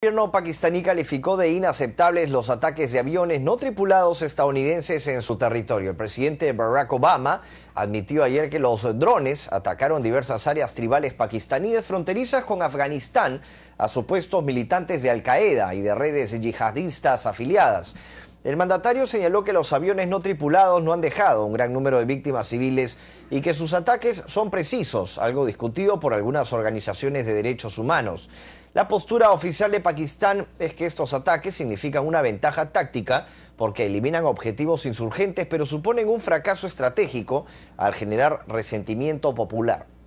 El gobierno pakistaní calificó de inaceptables los ataques de aviones no tripulados estadounidenses en su territorio. El presidente Barack Obama admitió ayer que los drones atacaron diversas áreas tribales pakistaníes fronterizas con Afganistán a supuestos militantes de Al-Qaeda y de redes yihadistas afiliadas. El mandatario señaló que los aviones no tripulados no han dejado un gran número de víctimas civiles y que sus ataques son precisos, algo discutido por algunas organizaciones de derechos humanos. La postura oficial de Pakistán es que estos ataques significan una ventaja táctica porque eliminan objetivos insurgentes pero suponen un fracaso estratégico al generar resentimiento popular.